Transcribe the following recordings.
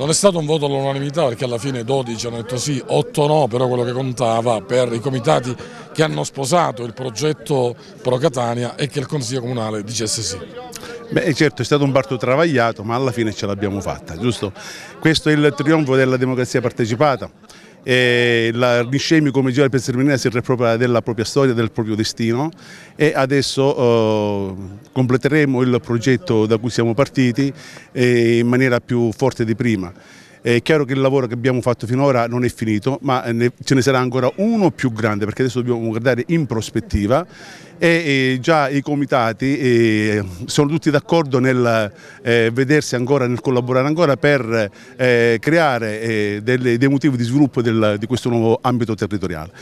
Non è stato un voto all'unanimità perché alla fine 12 hanno detto sì, 8 no, però quello che contava per i comitati che hanno sposato il progetto Pro Catania è che il Consiglio Comunale dicesse sì. Beh certo è stato un parto travagliato ma alla fine ce l'abbiamo fatta, giusto? Questo è il trionfo della democrazia partecipata e la Niscemi come Gioia del Pensierminina è riappropria della propria storia, del proprio destino e adesso eh, completeremo il progetto da cui siamo partiti eh, in maniera più forte di prima. È chiaro che il lavoro che abbiamo fatto finora non è finito, ma eh, ce ne sarà ancora uno più grande perché adesso dobbiamo guardare in prospettiva e già i comitati eh, sono tutti d'accordo nel eh, vedersi ancora, nel collaborare ancora per creare dei motivi di sviluppo di questo nuovo ambito territoriale.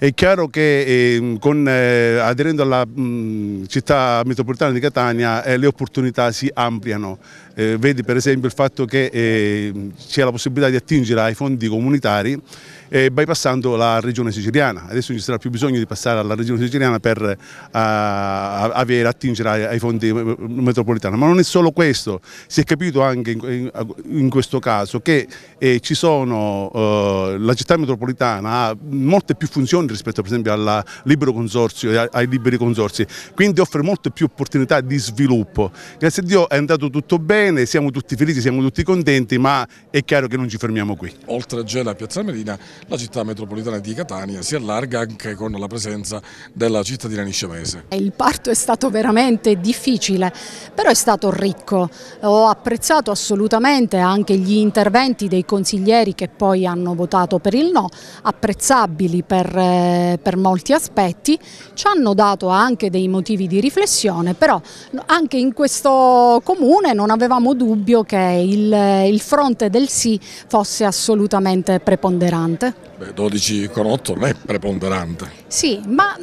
È chiaro che eh, con, eh, aderendo alla mh, mm, città metropolitana di Catania eh, le opportunità si ampliano. Eh, vedi per esempio il fatto che ehm, c'è la possibilità di attingere ai fondi comunitari eh, bypassando la regione siciliana. Adesso non ci sarà più bisogno di passare alla regione siciliana per eh, avere, attingere ai, ai, fondi metropolitani. Ma non è solo questo, si è capito anche in, in questo caso che sono, la città metropolitana ha molte più funzioni Bond rispetto per esempio al libero consorzio e ai liberi consorzi, quindi offre molte più opportunità di sviluppo. Grazie a Dio è andato tutto bene, siamo tutti felici, siamo tutti contenti, ma è chiaro che non ci fermiamo qui. Oltre a Gela e Piazza Merina, la città metropolitana di Catania si allarga anche con la presenza della cittadina niscemese. Il parto è stato veramente difficile, però è stato ricco. Ho apprezzato assolutamente anche gli interventi dei consiglieri che poi hanno votato per il no, apprezzabili per eh, eh, per molti aspetti, ci hanno dato anche dei motivi di riflessione, però anche in questo comune non avevamo dubbio che il, eh, il fronte del sì fosse assolutamente preponderante. Beh, 12 con 8 non è preponderante. Sì, ma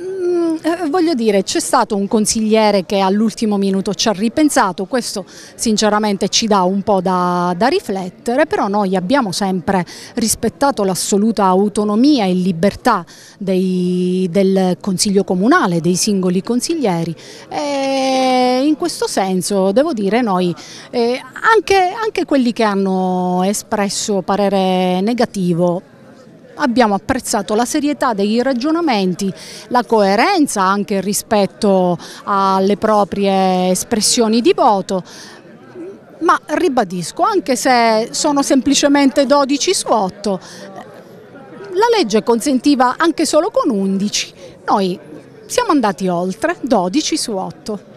Mm, eh, voglio dire, c'è stato un consigliere che all'ultimo minuto ci ha ripensato, questo sinceramente ci dà un po' da, da riflettere, però noi abbiamo sempre rispettato l'assoluta autonomia e libertà dei, del Consiglio Comunale, dei singoli consiglieri e in questo senso devo dire noi, eh, anche, anche quelli che hanno espresso parere negativo abbiamo apprezzato la serietà dei ragionamenti, la coerenza anche rispetto alle proprie espressioni di voto, ma ribadisco, anche se sono semplicemente 12 su 8, la legge consentiva anche solo con 11, noi siamo andati oltre, 12 su 8.